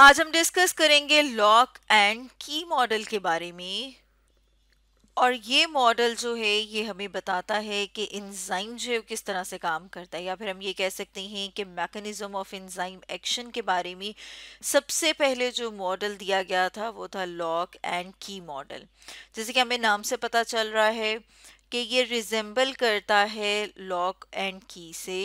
आज हम डिस्कस करेंगे लॉक एंड की मॉडल के बारे में और ये मॉडल जो है ये हमें बताता है कि इंजाइम जो है किस तरह से काम करता है या फिर हम ये कह सकते हैं कि मैकेनिज्म ऑफ इंजाइम एक्शन के बारे में सबसे पहले जो मॉडल दिया गया था वो था लॉक एंड की मॉडल जैसे कि हमें नाम से पता चल रहा है कि ये रिजेंबल करता है लॉक एंड की से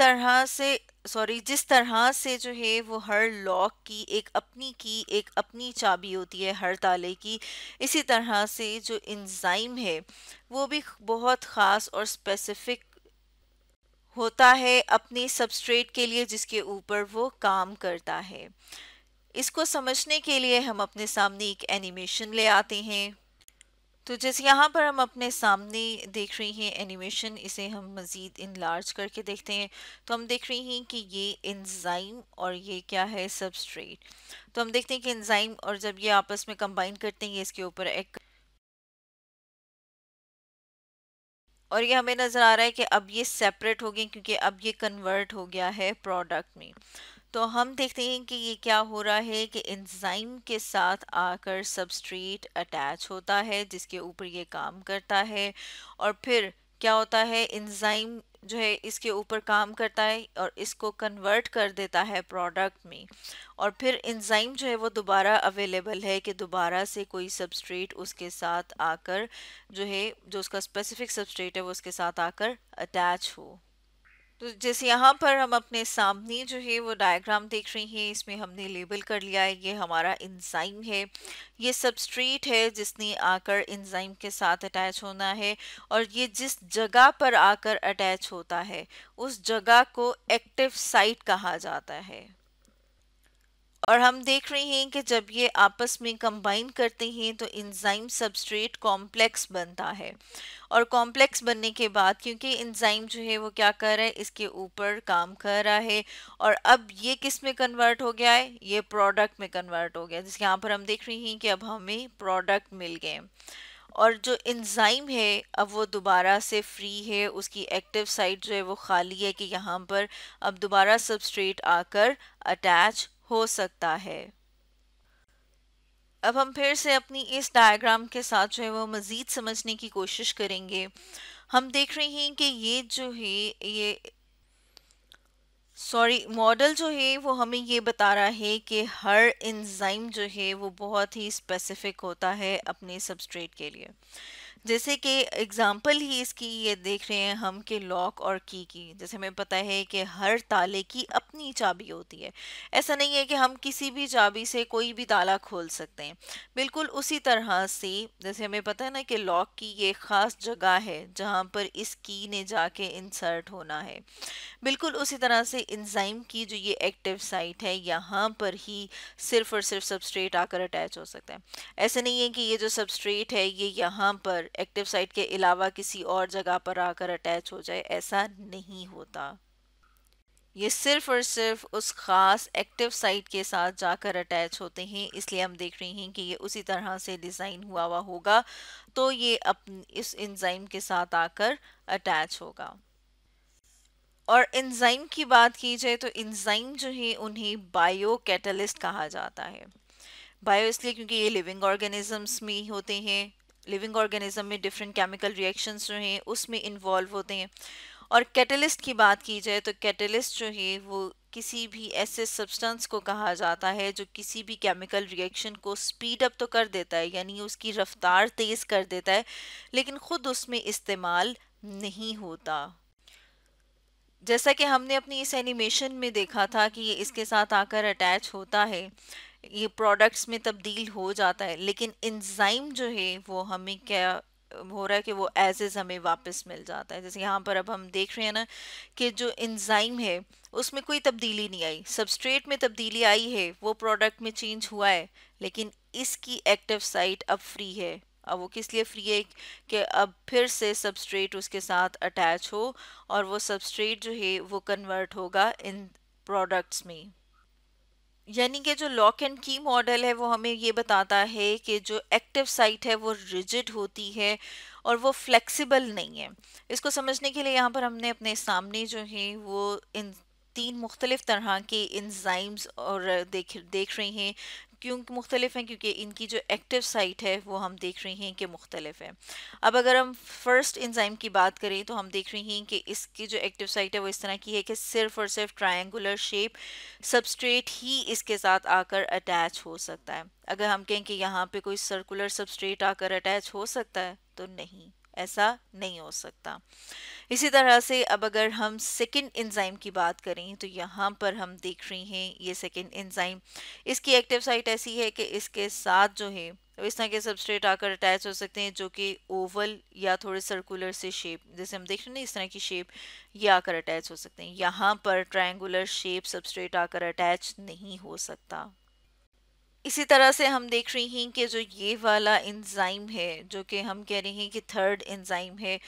तरह से सॉरी जिस तरह से जो है वो हर लॉक की एक अपनी की एक अपनी चाबी होती है हर ताले की इसी तरह से जो इंजाइम है वो भी बहुत ख़ास और स्पेसिफिक होता है अपने सबस्ट्रेट के लिए जिसके ऊपर वो काम करता है इसको समझने के लिए हम अपने सामने एक एनिमेशन ले आते हैं तो जैसे यहाँ पर हम अपने सामने देख रहे हैं एनिमेशन इसे हम मज़ीद इन लार्ज करके देखते हैं तो हम देख रहे हैं कि ये इंजाइम और ये क्या है सबस्ट्रेट तो हम देखते हैं कि इंजाइम और जब ये आपस में कंबाइन करते हैं ये इसके ऊपर एक और ये हमें नज़र आ रहा है कि अब ये सेपरेट हो गए क्योंकि अब ये कन्वर्ट हो गया है प्रोडक्ट में तो हम देखते हैं कि ये क्या हो रहा है कि एंजाइम के साथ आकर सबस्ट्रेट अटैच होता है जिसके ऊपर ये काम करता है और फिर क्या होता है एंजाइम जो है इसके ऊपर काम करता है और इसको कन्वर्ट कर देता है प्रोडक्ट में और फिर एंजाइम जो है वो दोबारा अवेलेबल है कि दोबारा से कोई सबस्ट्रेट उसके साथ आकर जो है जो उसका स्पेसिफिक सबस्ट्रेट है वो उसके साथ आकर अटैच हो तो जैसे यहाँ पर हम अपने सामने जो है वो डायग्राम देख रहे हैं इसमें हमने लेबल कर लिया है ये हमारा इंजाइम है ये सबस्ट्रेट है जिसने आकर इंजाइम के साथ अटैच होना है और ये जिस जगह पर आकर अटैच होता है उस जगह को एक्टिव साइट कहा जाता है और हम देख रहे हैं कि जब ये आपस में कंबाइन करते हैं तो इंजाइम सबस्ट्रेट कॉम्प्लेक्स बनता है और कॉम्प्लेक्स बनने के बाद क्योंकि इंजाइम जो है वो क्या कर रहा है इसके ऊपर काम कर रहा है और अब ये किस में कन्वर्ट हो गया है ये प्रोडक्ट में कन्वर्ट हो गया जिसके यहाँ पर हम देख रहे हैं कि अब हमें प्रोडक्ट मिल गए और जो इंजाइम है अब वो दोबारा से फ्री है उसकी एक्टिव साइट जो है वो खाली है कि यहाँ पर अब दोबारा सबस्ट्रेट आकर अटैच हो सकता है अब हम फिर से अपनी इस डायग्राम के साथ जो है वो मज़ीद समझने की कोशिश करेंगे हम देख रहे हैं कि ये जो है ये सॉरी मॉडल जो है वो हमें ये बता रहा है कि हर इंजाइम जो है वो बहुत ही स्पेसिफिक होता है अपने सबस्ट्रेट के लिए जैसे कि एग्जाम्पल ही इसकी ये देख रहे हैं हम कि लॉक और की की जैसे हमें पता है कि हर ताले की अपनी चाबी होती है ऐसा नहीं है कि हम किसी भी चाबी से कोई भी ताला खोल सकते हैं बिल्कुल उसी तरह से जैसे हमें पता है ना कि लॉक की ये ख़ास जगह है जहाँ पर इस की ने जाके इंसर्ट होना है बिल्कुल उसी तरह से इंजाइम की जो ये एक्टिव साइट है यहाँ पर ही सिर्फ और सिर्फ सबस्ट्रेट आकर अटैच हो सकता है ऐसा नहीं है कि ये जो सबस्ट्रेट है ये यहाँ पर एक्टिव साइट के अलावा किसी और जगह पर आकर अटैच हो जाए ऐसा नहीं होता ये सिर्फ और सिर्फ उस ख़ास एक्टिव साइट के साथ जाकर अटैच होते हैं इसलिए हम देख रहे हैं कि ये उसी तरह से डिज़ाइन हुआ हुआ होगा तो ये अपन इस इंजाइम के साथ आकर अटैच होगा और इंजाइम की बात की जाए तो इंजाइम जो है उन्हें बायो कैटलिस्ट कहा जाता है बायो इसलिए क्योंकि ये लिविंग ऑर्गेनिजम्स में होते हैं लिविंग ऑर्गेनिज्म में डिफरेंट केमिकल रिएक्शंस जो हैं उसमें इन्वॉल्व होते हैं और कैटलिस्ट की बात की जाए तो कैटलिस्ट जो है वो किसी भी ऐसे सब्सटेंस को कहा जाता है जो किसी भी केमिकल रिएक्शन को स्पीड अप तो कर देता है यानी उसकी रफ्तार तेज़ कर देता है लेकिन ख़ुद उसमें इस्तेमाल नहीं होता जैसा कि हमने अपनी इस एनिमेशन में देखा था कि ये इसके साथ आकर अटैच होता है ये प्रोडक्ट्स में तब्दील हो जाता है लेकिन इंजाइम जो है वो हमें क्या हो रहा है कि वो एज इज़ हमें वापस मिल जाता है जैसे यहाँ पर अब हम देख रहे हैं ना कि जो इंजाइम है उसमें कोई तब्दीली नहीं आई सबस्ट्रेट में तब्दीली आई है वो प्रोडक्ट में चेंज हुआ है लेकिन इसकी एक्टिव साइट अब फ्री है अब वो किस लिए फ्री है कि अब फिर से सबस्ट्रेट उसके साथ अटैच हो और वो सबस्ट्रेट जो है वो कन्वर्ट होगा इन प्रोडक्ट्स में यानी कि जो लॉक एंड की मॉडल है वो हमें ये बताता है कि जो एक्टिव साइट है वो रिजिड होती है और वो फ्लेक्सिबल नहीं है इसको समझने के लिए यहाँ पर हमने अपने सामने जो है वो इन तीन मुख्तलिफ़ तरह के इंजाइम्स और देख देख रहे हैं क्यों मुख्तलिफ हैं क्योंकि इनकी जो एक्टिव साइट है वो हम देख रहे हैं कि मुख्तलिफ है अब अगर हम फर्स्ट इंजाइम की बात करें तो हम देख रहे हैं कि इसकी जो एक्टिव साइट है वो इस तरह की है कि सिर्फ और सिर्फ ट्रायंगुलर शेप सबस्ट्रेट ही इसके साथ आकर अटैच हो सकता है अगर हम कहें कि यहाँ पे कोई सर्कुलर सबस्ट्रेट आकर अटैच हो सकता है तो नहीं ऐसा नहीं हो सकता इसी तरह से अब अगर हम सेकेंड इंजाइम की बात करें तो यहाँ पर हम देख रहे हैं ये सेकेंड एंजाइम इसकी एक्टिव साइट ऐसी है कि इसके साथ जो है इस तरह के सबस्ट्रेट आकर अटैच हो सकते हैं जो कि ओवल या थोड़े सर्कुलर से शेप जैसे हम देख रहे हैं इस तरह की शेप ये आकर अटैच हो सकते हैं यहाँ पर ट्रायंगुलर शेप सबस्ट्रेट आकर अटैच नहीं हो सकता इसी तरह से हम देख रहे हैं कि जो ये वाला एंजाइम है जो कि हम कह रहे हैं कि थर्ड एंजाइम है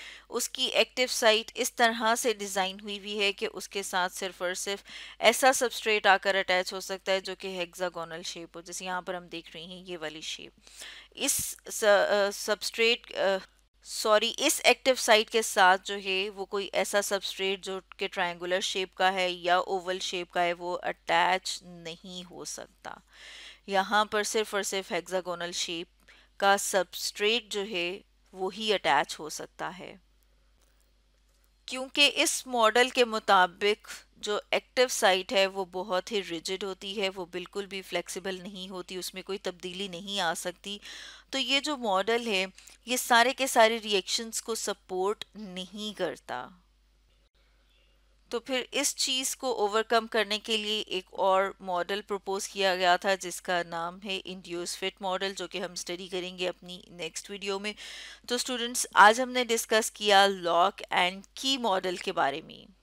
उसकी एक्टिव साइट इस तरह से डिज़ाइन हुई हुई है कि उसके साथ सिर्फ और सिर्फ ऐसा सबस्ट्रेट आकर अटैच हो सकता है जो कि हेक्सागोनल शेप हो जैसे यहाँ पर हम देख रहे हैं ये वाली शेप इस सबस्ट्रेट सॉरी इस एक्टिव साइट के साथ जो है वो कोई ऐसा सबस्ट्रेट जो कि ट्रायंगुलर शेप का है या ओवल शेप का है वो अटैच नहीं हो सकता यहाँ पर सिर्फ और सिर्फ हेक्सागोनल शेप का सबस्ट्रेट जो है वो ही अटैच हो सकता है क्योंकि इस मॉडल के मुताबिक जो एक्टिव साइट है वो बहुत ही रिजिड होती है वो बिल्कुल भी फ्लेक्सिबल नहीं होती उसमें कोई तब्दीली नहीं आ सकती तो ये जो मॉडल है ये सारे के सारे रिएक्शंस को सपोर्ट नहीं करता तो फिर इस चीज़ को ओवरकम करने के लिए एक और मॉडल प्रपोज किया गया था जिसका नाम है इंड्यूस फिट मॉडल जो कि हम स्टडी करेंगे अपनी नेक्स्ट वीडियो में तो स्टूडेंट्स आज हमने डिस्कस किया लॉक एंड की मॉडल के बारे में